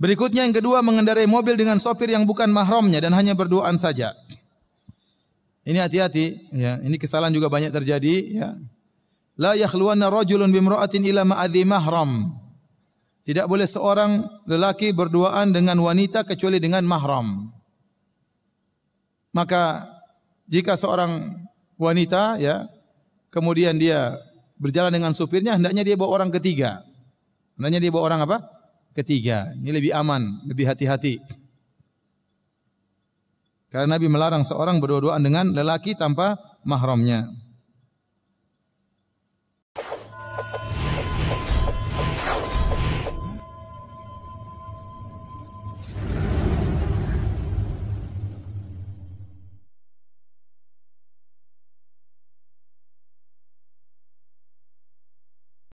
Berikutnya yang kedua mengendarai mobil dengan sopir yang bukan mahramnya dan hanya berduaan saja. Ini hati-hati ya, ini kesalahan juga banyak terjadi ya. La yakhluwanna rajulun bimra'atin illa ma'adhi mahram. Tidak boleh seorang lelaki berduaan dengan wanita kecuali dengan mahram. Maka jika seorang wanita ya kemudian dia berjalan dengan supirnya hendaknya dia bawa orang ketiga. Hendaknya dia bawa orang apa? ketiga. Ini lebih aman, lebih hati-hati. Karena Nabi melarang seorang berdoa-doaan dengan lelaki tanpa mahramnya.